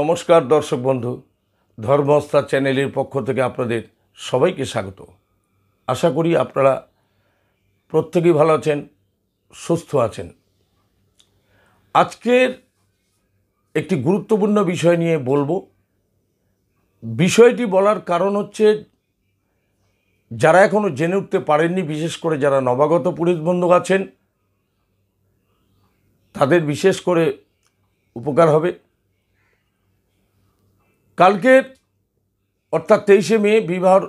নমস্কার দর্শক বন্ধু ধর্মস্থা চ্যানেলের পক্ষ থেকে আপনাদের সবাইকে স্বাগত আশা করি আপনারা প্রত্যেকেই ভালো আছেন সুস্থ আছেন আজকের একটি গুরুত্বপূর্ণ বিষয় নিয়ে বলবো বিষয়টি বলার কারণ হচ্ছে যারা এখনও জেনে উঠতে পারেননি বিশেষ করে যারা নবাগত পুলিশ বন্ধু আছেন তাদের বিশেষ করে উপকার হবে কালকের অর্থাৎ তেইশে মে বিবাহর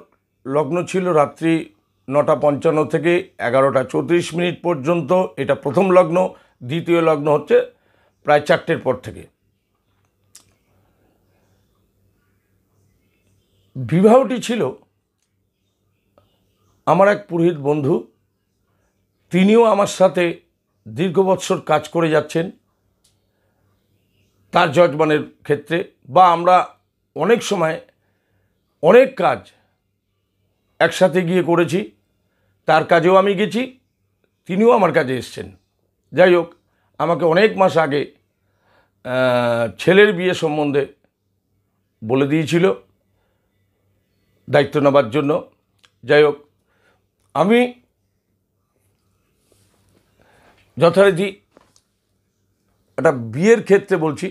লগ্ন ছিল রাত্রি নটা পঞ্চান্ন থেকে এগারোটা চৌত্রিশ মিনিট পর্যন্ত এটা প্রথম লগ্ন দ্বিতীয় লগ্ন হচ্ছে প্রায় চারটের পর থেকে বিবাহটি ছিল আমার এক পুরোহিত বন্ধু তিনিও আমার সাথে দীর্ঘ বৎসর কাজ করে যাচ্ছেন তার যজমানের ক্ষেত্রে বা আমরা অনেক সময় অনেক কাজ একসাথে গিয়ে করেছি তার কাজেও আমি গেছি তিনিও আমার কাজে এসছেন যাই হোক আমাকে অনেক মাস আগে ছেলের বিয়ে সম্বন্ধে বলে দিয়েছিল দায়িত্ব নেবার জন্য যাই হোক আমি যথারীতি একটা বিয়ের ক্ষেত্রে বলছি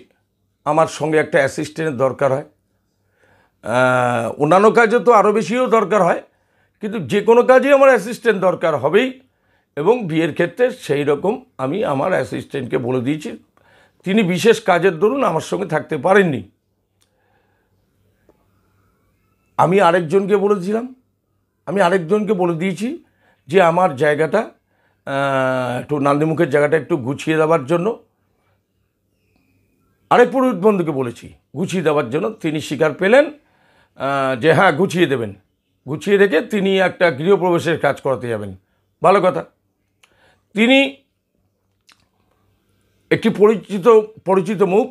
আমার সঙ্গে একটা অ্যাসিস্ট্যান্টের দরকার হয় অন্যান্য কাজে তো আরও বেশিও দরকার হয় কিন্তু যে কোনো কাজেই আমার অ্যাসিস্ট্যান্ট দরকার হবেই এবং বিয়ের ক্ষেত্রে সেই রকম আমি আমার অ্যাসিস্ট্যান্টকে বলে দিয়েছি তিনি বিশেষ কাজের দরুন আমার সঙ্গে থাকতে পারেননি আমি আরেকজনকে বলেছিলাম আমি আরেকজনকে বলে দিয়েছি যে আমার জায়গাটা একটু নান্দিমুখের জায়গাটা একটু গুছিয়ে দেওয়ার জন্য আরেক পুরোহিত বন্ধুকে বলেছি গুছিয়ে দেওয়ার জন্য তিনি স্বীকার পেলেন যে হ্যাঁ গুছিয়ে দেবেন গুছিয়ে রেখে তিনি একটা গৃহপ্রবেশের কাজ করাতে যাবেন ভালো কথা তিনি একটি পরিচিত পরিচিত মুখ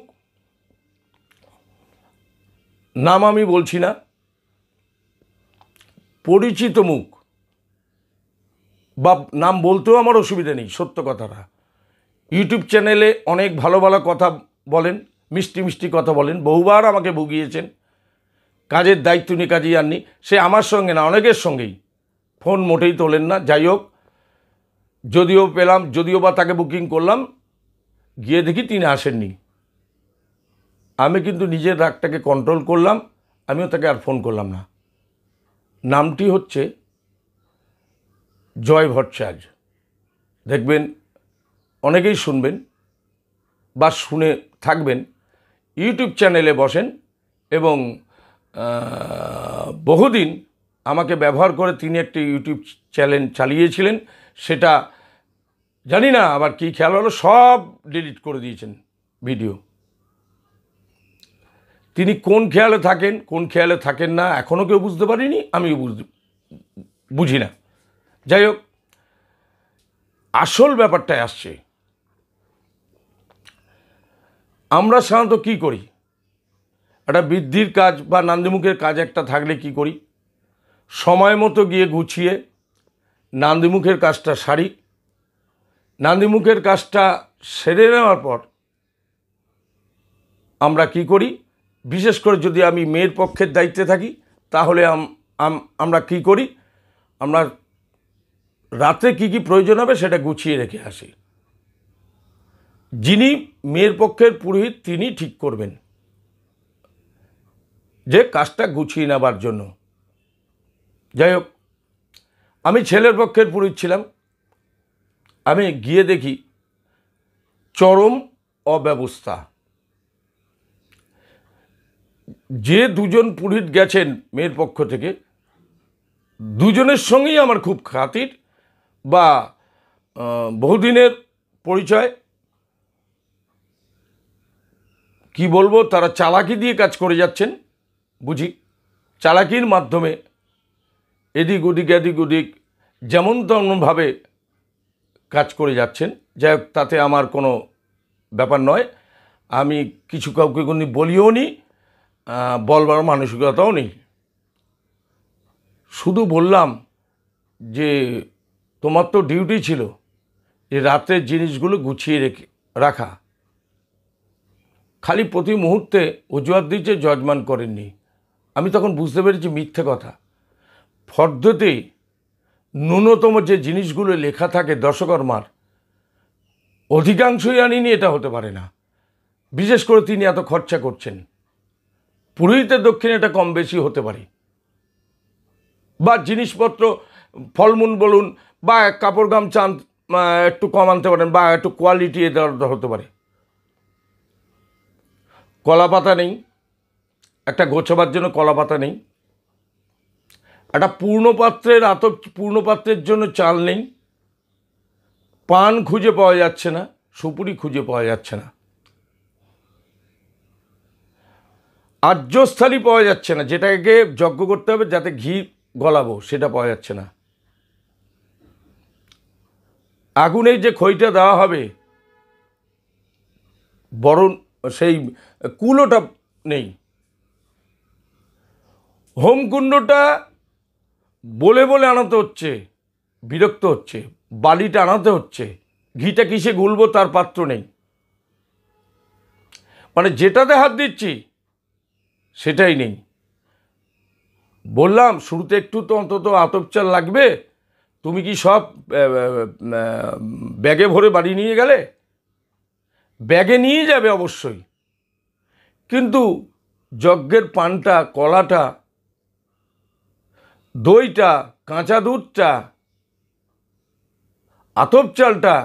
নাম আমি বলছি না পরিচিত মুখ বা নাম বলতেও আমার অসুবিধা নেই সত্য কথাটা ইউটিউব চ্যানেলে অনেক ভালো ভালো কথা বলেন মিষ্টি মিষ্টি কথা বলেন বহুবার আমাকে ভুগিয়েছেন কাজের দায়িত্ব নিয়ে কাজে যাননি সে আমার সঙ্গে না অনেকের সঙ্গেই ফোন মোটেই তোলেন না যাই হোক যদিও পেলাম যদিও বা তাকে বুকিং করলাম গিয়ে দেখি তিনি আসেননি আমি কিন্তু নিজের রাগটাকে কন্ট্রোল করলাম আমিও তাকে আর ফোন করলাম না নামটি হচ্ছে জয় ভট্টাচার্য দেখবেন অনেকেই শুনবেন বা শুনে থাকবেন ইউটিউব চ্যানেলে বসেন এবং বহুদিন আমাকে ব্যবহার করে তিনি একটি ইউটিউব চ্যানেল চালিয়েছিলেন সেটা জানি না আবার কী খেয়াল হলো সব ডিলিট করে দিয়েছেন ভিডিও তিনি কোন খেয়ালে থাকেন কোন খেয়ালে থাকেন না এখনও কেউ বুঝতে পারিনি আমিও বুঝ বুঝি না যাই হোক আসল ব্যাপারটায় আসছে আমরা সাধারণত কী করি একটা বৃদ্ধির কাজ বা নান্দিমুখের কাজ একটা থাকলে কি করি সময় মতো গিয়ে গুছিয়ে নান্দিমুখের কাজটা সারি নান্দিমুখের কাজটা সেরে নেওয়ার পর আমরা কি করি বিশেষ করে যদি আমি মেয়ের পক্ষের দায়িত্বে থাকি তাহলে আমরা কি করি আমরা রাতে কি কি প্রয়োজন হবে সেটা গুছিয়ে রেখে আসি যিনি মেয়ের পক্ষের পুরোহিত তিনি ঠিক করবেন যে কাজটা গুছিয়ে নেবার জন্য যাই হোক আমি ছেলের পক্ষের পুরীত ছিলাম আমি গিয়ে দেখি চরম অব্যবস্থা যে দুজন পুরোহিত গেছেন মেয়ের পক্ষ থেকে দুজনের সঙ্গেই আমার খুব খাতির বা বহুদিনের পরিচয় কি বলবো তারা চালাকি দিয়ে কাজ করে যাচ্ছেন বুঝি চালাকির মাধ্যমে এদিক ওদিক এদিক ওদিক যেমন তেমনভাবে কাজ করে যাচ্ছেন যাই হোক তাতে আমার কোনো ব্যাপার নয় আমি কিছু কাউকে কোনো বলিও নি বলবার মানসিকতাও নেই শুধু বললাম যে তোমার তো ডিউটি ছিল যে রাতের জিনিসগুলো গুছিয়ে রেখে রাখা খালি প্রতি মুহূর্তে অজুহাত দিচ্ছে জজমান করেননি আমি তখন বুঝতে পেরেছি মিথ্যে কথা ফর্দতে ন্যূনতম যে জিনিসগুলো লেখা থাকে দর্শকর্মার অধিকাংশই আনিনি এটা হতে পারে না বিশেষ করে তিনি এত খরচা করছেন পুরোহিতের দক্ষিণে এটা কম বেশি হতে পারে বা জিনিসপত্র ফলমূল বলুন বা এক কাপড় গামছা একটু কম আনতে পারেন বা একটু কোয়ালিটি এটা হতে পারে কলা পাতা নেই একটা গোছাবার জন্য কলা পাতা নেই একটা পূর্ণপাত্রের আতপ পূর্ণপাত্রের জন্য চাল নেই পান খুঁজে পাওয়া যাচ্ছে না সুপুরি খুঁজে পাওয়া যাচ্ছে না আর্যস্থালি পাওয়া যাচ্ছে না যেটাকে যজ্ঞ করতে হবে যাতে ঘি গলাবো সেটা পাওয়া যাচ্ছে না আগুনে যে খইটা দেওয়া হবে বরণ সেই কুলোটা নেই হোমকুণ্ডটা বলে বলে আনাতে হচ্ছে বিরক্ত হচ্ছে বালিটা আনাতে হচ্ছে ঘিটা কিসে গুলব তার পাত্র নেই মানে যেটাতে হাত দিচ্ছি সেটাই নেই বললাম শুরুতে একটু তো অন্তত আতপচার লাগবে তুমি কি সব ব্যাগে ভরে বাড়ি নিয়ে গেলে ব্যাগে নিয়ে যাবে অবশ্যই কিন্তু যজ্ঞের পানটা কলাটা দইটা কাঁচা দুধটা আতপ চালটা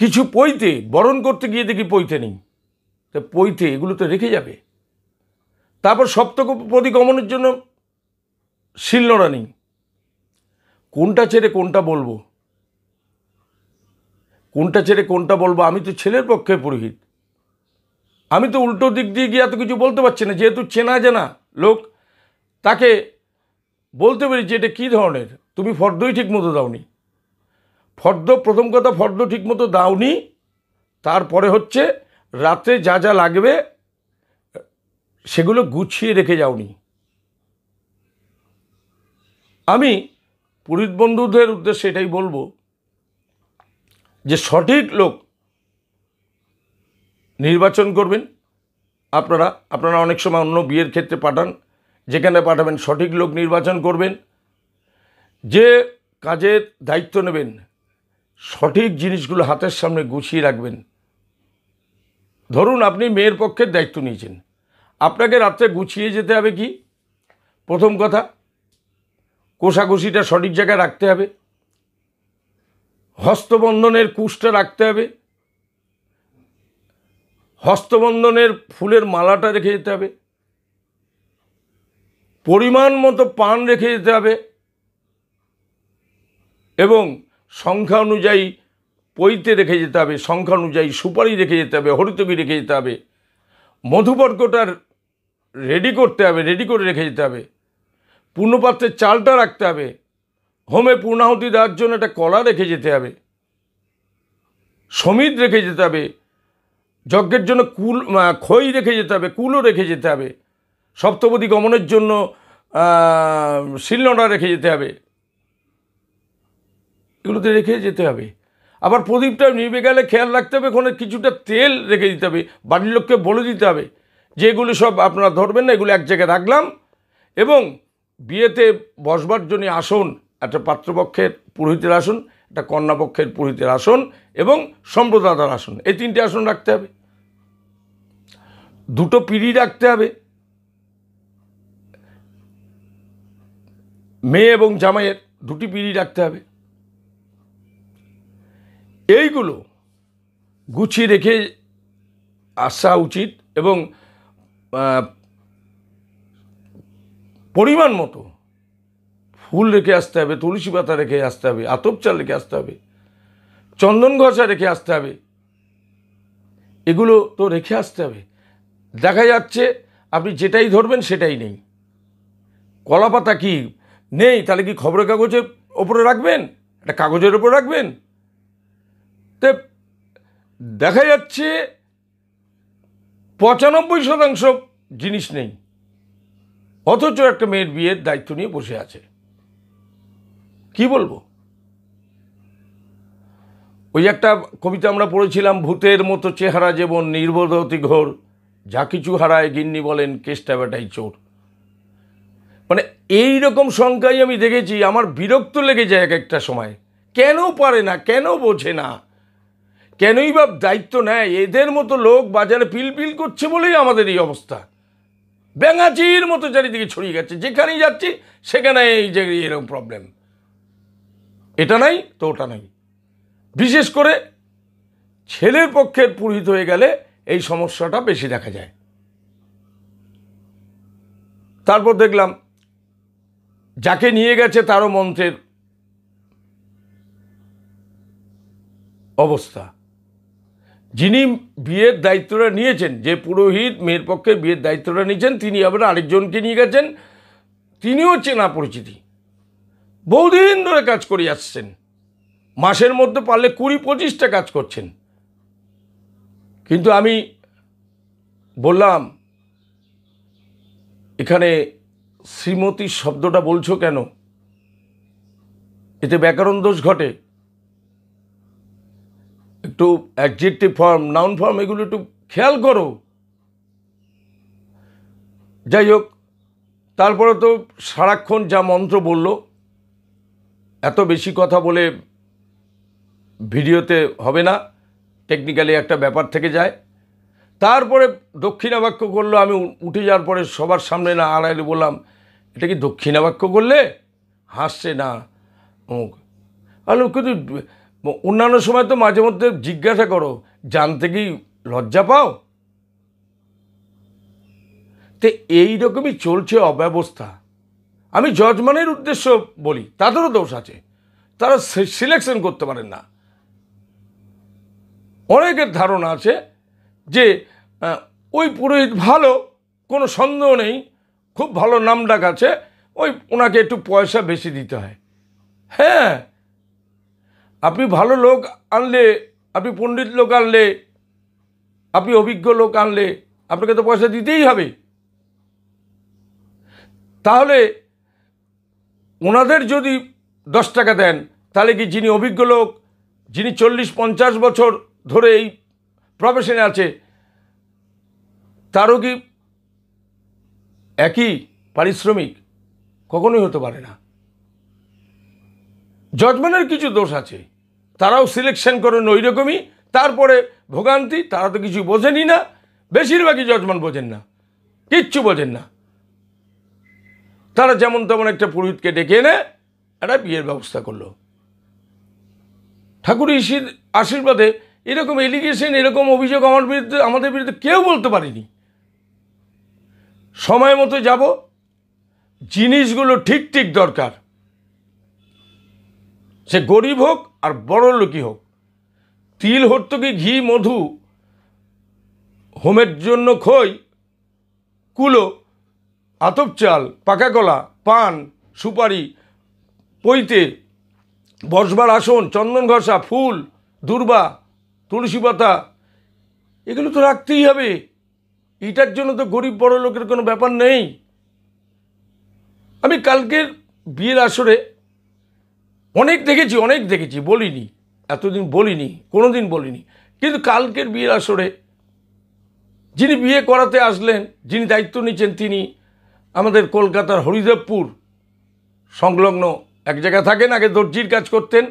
কিছু পৈতে বরণ করতে গিয়ে দেখি পইতে নেই তা পৈতে এগুলো তো রেখে যাবে তারপর সপ্তক প্রতিগমনের জন্য শিলনোড়া নেই কোনটা ছেড়ে কোনটা বলবো কোনটা ছেড়ে কোনটা বলবো আমি তো ছেলের পক্ষে পুরোহিত আমি তো উল্টো দিক দিয়ে গিয়ে এত কিছু বলতে পারছি না যেহেতু চেনা জানা লোক তাকে বলতে পারি যে এটা কী ধরনের তুমি ফর্দই ঠিকমতো দাওনি ফর্দ প্রথম কথা ফর্দ ঠিকমতো দাওনি তারপরে হচ্ছে রাতে যা যা লাগবে সেগুলো গুছিয়ে রেখে যাওনি আমি পুরীত বন্ধুদের উদ্দেশ্যে এটাই বলবো যে সঠিক লোক নির্বাচন করবেন আপনারা আপনারা অনেক সময় অন্য বিয়ের ক্ষেত্রে পাঠান যেখানে পাঠাবেন সঠিক লোক নির্বাচন করবেন যে কাজের দায়িত্ব নেবেন সঠিক জিনিসগুলো হাতের সামনে গুছিয়ে রাখবেন ধরুন আপনি মেয়ের পক্ষের দায়িত্ব নিয়েছেন আপনাকে রাত্রে গুছিয়ে যেতে হবে কি প্রথম কথা কোষাকুষিটা সঠিক জায়গায় রাখতে হবে হস্তবন্ধনের কুশটা রাখতে হবে হস্তবন্ধনের ফুলের মালাটা রেখে যেতে হবে পরিমাণ মতো পান রেখে যেতে হবে এবং সংখ্যা অনুযায়ী পৈতে রেখে যেতে হবে সংখ্যা অনুযায়ী সুপারি রেখে যেতে হবে হরিতবি রেখে যেতে হবে মধুবর্গটার রেডি করতে হবে রেডি করে রেখে যেতে হবে পূর্ণপাত্রের চালটা রাখতে হবে হোমে পূর্ণাহুতি দেওয়ার জন্য একটা কলা রেখে যেতে হবে সমিত রেখে যেতে হবে যজ্ঞের জন্য কুল খই রেখে যেতে হবে কুলও রেখে যেতে হবে সপ্তপদী গমনের জন্য শিলনোড়া রেখে যেতে হবে এগুলোতে রেখে যেতে হবে আবার প্রদীপটা নিবে গেলে খেয়াল রাখতে হবে ওখানে কিছুটা তেল রেখে দিতে হবে বাড়ির লোককে বলে দিতে হবে যে এগুলো সব আপনারা ধরবেন না এগুলো এক জায়গায় রাখলাম এবং বিয়েতে বসবার জন্য আসন একটা পাত্রপক্ষের পুরোহিতের আসন একটা কন্যাপক্ষের পুরোহিতের আসন এবং সম্প্রদাতার আসন এই তিনটে আসন রাখতে হবে দুটো পিঁড়ি রাখতে হবে মেয়ে এবং জামাইয়ের দুটি পিড়ি রাখতে হবে এইগুলো গুছিয়ে রেখে আসা উচিত এবং পরিমাণ মতো ফুল রেখে আসতে হবে তুলসী পাতা রেখে আসতে হবে আতপ চাল রেখে আসতে হবে চন্দন ঘষা রেখে আসতে হবে এগুলো তো রেখে আসতে হবে দেখা যাচ্ছে আপনি যেটাই ধরবেন সেটাই নেই কলাপাতা কি কী নেই তাহলে কি খবরের কাগজের ওপরে রাখবেন একটা কাগজের ওপরে রাখবেন তে দেখা যাচ্ছে পঁচানব্বই শতাংশ জিনিস নেই অথচ একটা মেয়ের বিয়ের দায়িত্ব নিয়ে বসে আছে কি বলবো ওই একটা কবিতা আমরা পড়েছিলাম ভূতের মতো চেহারা যেমন নির্বোধতি ঘোর যা কিছু হারায় গিন্নি বলেন কেষ্টা বেটাই চোর মানে এই রকম সংখ্যাই আমি দেখেছি আমার বিরক্ত লেগে যায় এক একটা সময় কেন পারে না কেন বোঝে না কেনই বা দায়িত্ব নেয় এদের মতো লোক বাজারে পিলপিল করছে বলেই আমাদের এই অবস্থা ব্যাঙাচির মতো চারিদিকে ছড়িয়ে গেছে যেখানেই যাচ্ছি সেখানে এই যে এরকম প্রবলেম এটা নাই তো ওটা নাই বিশেষ করে ছেলের পক্ষের পুরোহিত হয়ে গেলে এই সমস্যাটা বেশি দেখা যায় তারপর দেখলাম যাকে নিয়ে গেছে তারও মন্ত্রের অবস্থা যিনি বিয়ের দায়িত্বটা নিয়েছেন যে পুরোহিত মেয়ের পক্ষে বিয়ের দায়িত্বটা নিয়েছেন তিনি আবার আরেকজনকে নিয়ে গেছেন তিনিও চেনা পরিচিতি বহুদিন ধরে কাজ করে আসছেন মাসের মধ্যে পারলে কুড়ি পঁচিশটা কাজ করছেন কিন্তু আমি বললাম এখানে শ্রীমতী শব্দটা বলছো কেন এতে ব্যাকরণ দোষ ঘটে একটু অ্যাডজেক্টিভ ফর্ম নাউন ফর্ম এগুলো একটু খেয়াল করো যাই হোক তারপরে তো সারাক্ষণ যা মন্ত্র বলল এত বেশি কথা বলে ভিডিওতে হবে না টেকনিক্যালি একটা ব্যাপার থেকে যায় তারপরে দক্ষিণাবাক্য করলো আমি উঠে যাওয়ার পরে সবার সামনে না আড়াইলে বললাম এটা কি দক্ষিণা বাক্য করলে হাসছে না অমুক আলো কিন্তু অন্যান্য সময় তো মাঝে মধ্যে জিজ্ঞাসা করো জানতে কি লজ্জা পাও তো এইরকমই চলছে অব্যবস্থা আমি জজমানের উদ্দেশ্য বলি তাদেরও দোষ আছে তারা সিলেকশন করতে পারেন না অনেকের ধারণা আছে যে ওই পুরোহিত ভালো কোনো সন্দেহ নেই খুব ভালো নাম ডাক আছে ওই ওনাকে একটু পয়সা বেশি দিতে হয় হ্যাঁ আপনি ভালো লোক আনলে আপনি পণ্ডিত লোক আনলে আপনি অভিজ্ঞ লোক আনলে আপনাকে তো পয়সা দিতেই হবে তাহলে ওনাদের যদি দশ টাকা দেন তাহলে কি যিনি অভিজ্ঞ লোক যিনি চল্লিশ পঞ্চাশ বছর ধরে এই প্রফেশনে আছে তারও কি একই পারিশ্রমিক কখনোই হতে পারে না জজমেন্টের কিছু দোষ আছে তারাও সিলেকশন করেন ওই রকমই তারপরে ভোগান্তি তারা তো কিছু বোঝেনি না বেশিরভাগই জজমান বোঝেন না কিচ্ছু বোঝেন না তারা যেমন তেমন একটা পুরোহিতকে ডেকে এনে একটা বিয়ের ব্যবস্থা করলো ঠাকুর ইসির আশীর্বাদে এরকম এলিগেশন এরকম অভিযোগ আমার বিরুদ্ধে আমাদের বিরুদ্ধে কেউ বলতে পারেনি সময় মতো যাব জিনিসগুলো ঠিক ঠিক দরকার সে গরিব হোক আর বড় লোকই হোক তিল কি ঘি মধু হোমের জন্য খই কুলো আতপ চাল পাকা কলা পান সুপারি পৈতে বসবার আসন চন্দন ঘষা ফুল দুর্বা তুলসী পাতা এগুলো তো রাখতেই হবে এটার জন্য তো গরিব বড় লোকের কোনো ব্যাপার নেই আমি কালকের বিয়ের আসরে অনেক দেখেছি অনেক দেখেছি বলিনি এতদিন বলিনি কোনো দিন বলিনি কিন্তু কালকের বিয়ের আসরে যিনি বিয়ে করাতে আসলেন যিনি দায়িত্ব নিচ্ছেন তিনি আমাদের কলকাতার হরিদেবপুর সংলগ্ন এক জায়গায় থাকেন আগে দর্জির কাজ করতেন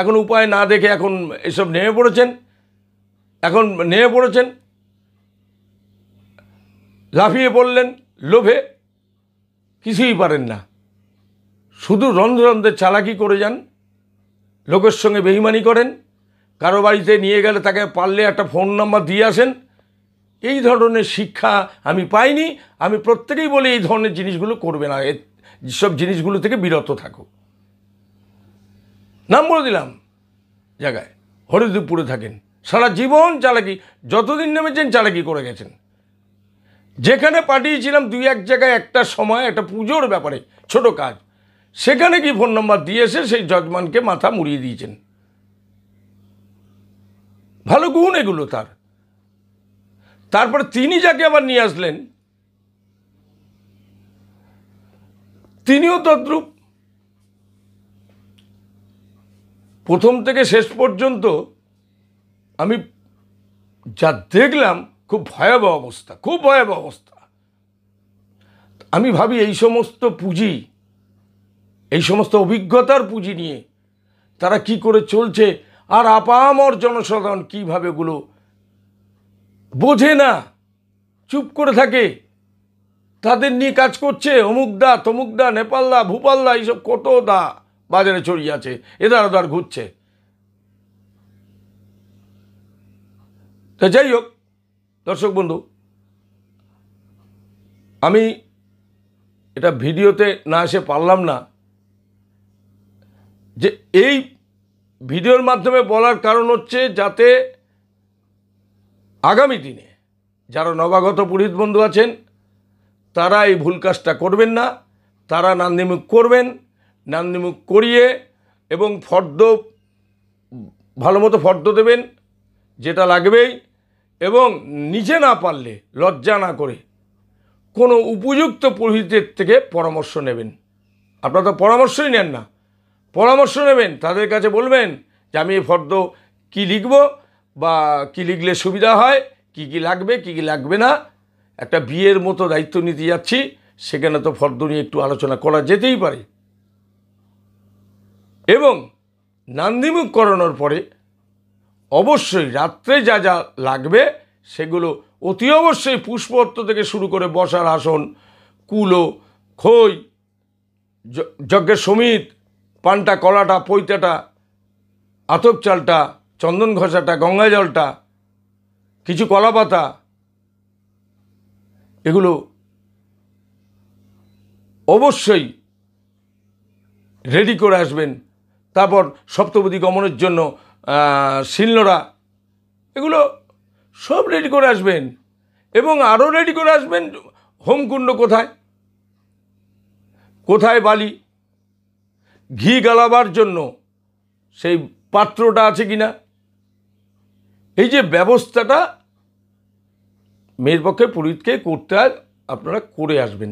এখন উপায় না দেখে এখন এসব নেমে পড়েছেন এখন নেমে পড়েছেন লাফিয়ে পড়লেন লোভে কিছুই পারেন না শুধু রন্ধ্রন্ধ্রে চালাকি করে যান লোকের সঙ্গে বেহিমানি করেন কারো বাড়িতে নিয়ে গেলে তাকে পারলে একটা ফোন নাম্বার দিয়ে আসেন এই ধরনের শিক্ষা আমি পাইনি আমি প্রত্যেকেই বলি এই ধরনের জিনিসগুলো করবে না সব জিনিসগুলো থেকে বিরত থাকো নাম বলে দিলাম জায়গায় হরিদুপুরে থাকেন সারা জীবন চালাকি যতদিন নেমেছেন চালাকি করে গেছেন যেখানে পাঠিয়েছিলাম দুই এক জায়গায় একটা সময় একটা পুজোর ব্যাপারে ছোট কাজ সেখানে কি ফোন নম্বর দিয়েছে সেই জজমানকে মাথা মুড়িয়ে দিয়েছেন ভালো গুণ এগুলো তার তারপর তিনি যাকে আবার নিয়ে আসলেন তিনিও তদ্রুপ প্রথম থেকে শেষ পর্যন্ত আমি যা দেখলাম খুব ভয়াবহ অবস্থা খুব ভয়াবহ অবস্থা আমি ভাবি এই সমস্ত পুঁজি এই সমস্ত অভিজ্ঞতার পুঁজি নিয়ে তারা কি করে চলছে আর আপামর জনসাধারণ কীভাবে এগুলো বোঝে না চুপ করে থাকে তাদের নিয়ে কাজ করছে অমুকদা তমুকদা নেপালদা ভূপালদা এইসব কত দা বাজারে ছড়িয়ে আছে এদার ওদার ঘুরছে তা যাই হোক দর্শক বন্ধু আমি এটা ভিডিওতে না এসে পারলাম না যে এই ভিডিওর মাধ্যমে বলার কারণ হচ্ছে যাতে আগামী দিনে যারা নবাগত পুরোহিত বন্ধু আছেন তারা এই ভুল কাজটা করবেন না তারা নান্দিমুখ করবেন নান্দিমুখ করিয়ে এবং ফর্দ ভালো মতো ফর্দ দেবেন যেটা লাগবেই এবং নিজে না পারলে লজ্জা না করে কোনো উপযুক্ত পুরোহিতের থেকে পরামর্শ নেবেন আপনারা তো পরামর্শই নেন না পরামর্শ নেবেন তাদের কাছে বলবেন যে আমি এই ফর্দ কী লিখব বা কি লিখলে সুবিধা হয় কি কি লাগবে কি কি লাগবে না একটা বিয়ের মতো দায়িত্ব নিতে যাচ্ছি সেখানে তো ফর্দ নিয়ে একটু আলোচনা করা যেতেই পারে এবং নান্দিমুখ করানোর পরে অবশ্যই রাত্রে যা যা লাগবে সেগুলো অতি অবশ্যই পুষ্পত্র থেকে শুরু করে বসার আসন কুলো খই যজ্ঞের সমিত পানটা কলাটা পৈতাটা আতপ চালটা চন্দন ঘষাটা গঙ্গা জলটা কিছু কলা পাতা এগুলো অবশ্যই রেডি করে আসবেন তারপর সপ্তপদী গমনের জন্য শিলনোড়া এগুলো সব রেডি করে আসবেন এবং আরও রেডি করে আসবেন হোমকুণ্ড কোথায় কোথায় বালি ঘি গালাবার জন্য সেই পাত্রটা আছে কি না এই যে ব্যবস্থাটা মেয়ের পক্ষে পুরোহিতকে করতে আপনারা করে আসবেন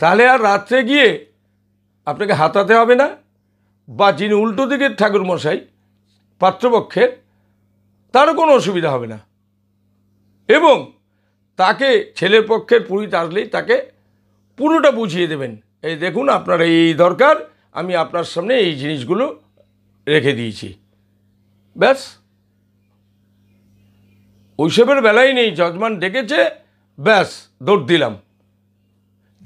তাহলে আর রাত্রে গিয়ে আপনাকে হাতাতে হবে না বা যিনি উল্টো দিকের ঠাকুরমশাই পাত্রপক্ষের তারও কোনো অসুবিধা হবে না এবং তাকে ছেলের পক্ষের পুরোহিত আসলেই তাকে পুরোটা বুঝিয়ে দেবেন এই দেখুন আপনার এই দরকার আমি আপনার সামনে এই জিনিসগুলো রেখে দিয়েছি ব্যাস ওইসবের বেলাই নেই যজমান ডেকেছে ব্যাস দৌড় দিলাম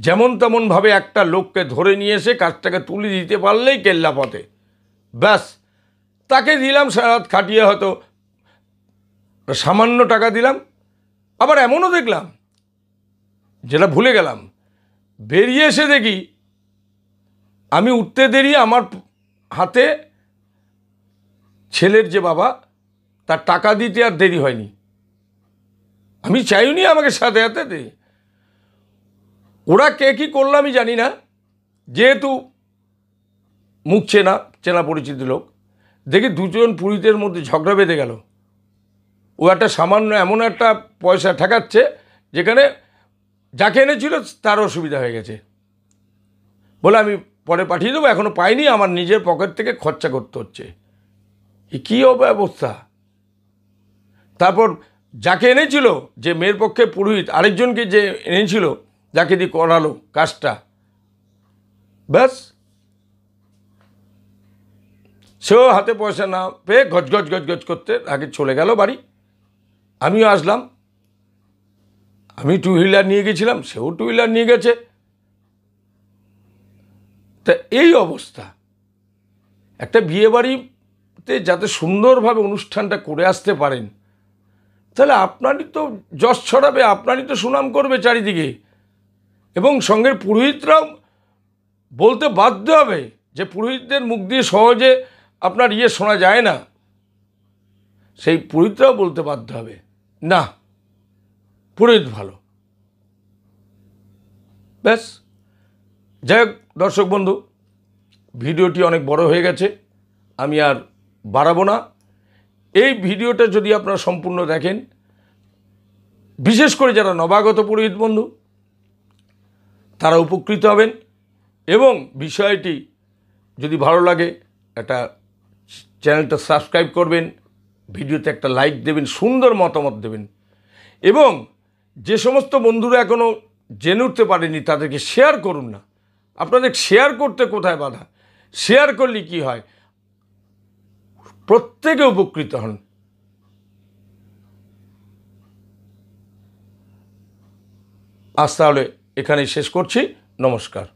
যেমন তেমনভাবে একটা লোককে ধরে নিয়ে এসে কাজটাকে তুলে দিতে পারলেই কেল্লা পথে ব্যাস তাকে দিলাম সারাত খাটিয়ে হয়তো সামান্য টাকা দিলাম আবার এমনও দেখলাম যেটা ভুলে গেলাম বেরিয়ে এসে দেখি আমি উঠতে দেরি আমার হাতে ছেলের যে বাবা তার টাকা দিতে আর দেরি হয়নি আমি চাইনি আমাকে সাথে হাতে দে ওরা কে কী করলো আমি জানি না যেহেতু মুখ চেনা চেনা পরিচিত লোক দেখি দুজন পুরীদের মধ্যে ঝগড়া বেঁধে গেল ও একটা সামান্য এমন একটা পয়সা ঠেকাচ্ছে যেখানে যাকে এনেছিল তার অসুবিধা হয়ে গেছে বলে আমি পরে পাঠিয়ে দেবো এখনও পাইনি আমার নিজের পকেট থেকে খরচা করতে হচ্ছে এ কী অবস্থা তারপর যাকে এনেছিল যে মেয়ের পক্ষে পুরোহিত আরেকজনকে যে এনেছিল যাকে দিয়ে করালো কাজটা ব্যাস সেও হাতে পয়সা না পেয়ে গজ গজ গজগজ করতে আগে চলে গেল বাড়ি আমিও আসলাম আমি টু হুইলার নিয়ে গেছিলাম সেও টু হুইলার নিয়ে গেছে তা এই অবস্থা একটা বিয়ে বাড়িতে যাতে সুন্দরভাবে অনুষ্ঠানটা করে আসতে পারেন তাহলে আপনারই তো যশ ছড়াবে আপনারই তো সুনাম করবে চারিদিকে এবং সঙ্গের পুরোহিতরাও বলতে বাধ্য হবে যে পুরোহিতদের মুখ দিয়ে সহজে আপনার ইয়ে শোনা যায় না সেই পুরোহিতরাও বলতে বাধ্য হবে না পুরোহিত ভালো ব্যাস যাই হোক দর্শক বন্ধু ভিডিওটি অনেক বড় হয়ে গেছে আমি আর বাড়াবো না এই ভিডিওটা যদি আপনারা সম্পূর্ণ দেখেন বিশেষ করে যারা নবাগত পুরোহিত বন্ধু তারা উপকৃত হবেন এবং বিষয়টি যদি ভালো লাগে একটা চ্যানেলটা সাবস্ক্রাইব করবেন ভিডিওতে একটা লাইক দেবেন সুন্দর মতামত দেবেন এবং যে সমস্ত বন্ধুরা এখনও জেনে উঠতে পারেনি তাদেরকে শেয়ার করুন না আপনাদের শেয়ার করতে কোথায় বাধা শেয়ার করলে কি হয় প্রত্যেকে উপকৃত হন আজ তাহলে এখানেই শেষ করছি নমস্কার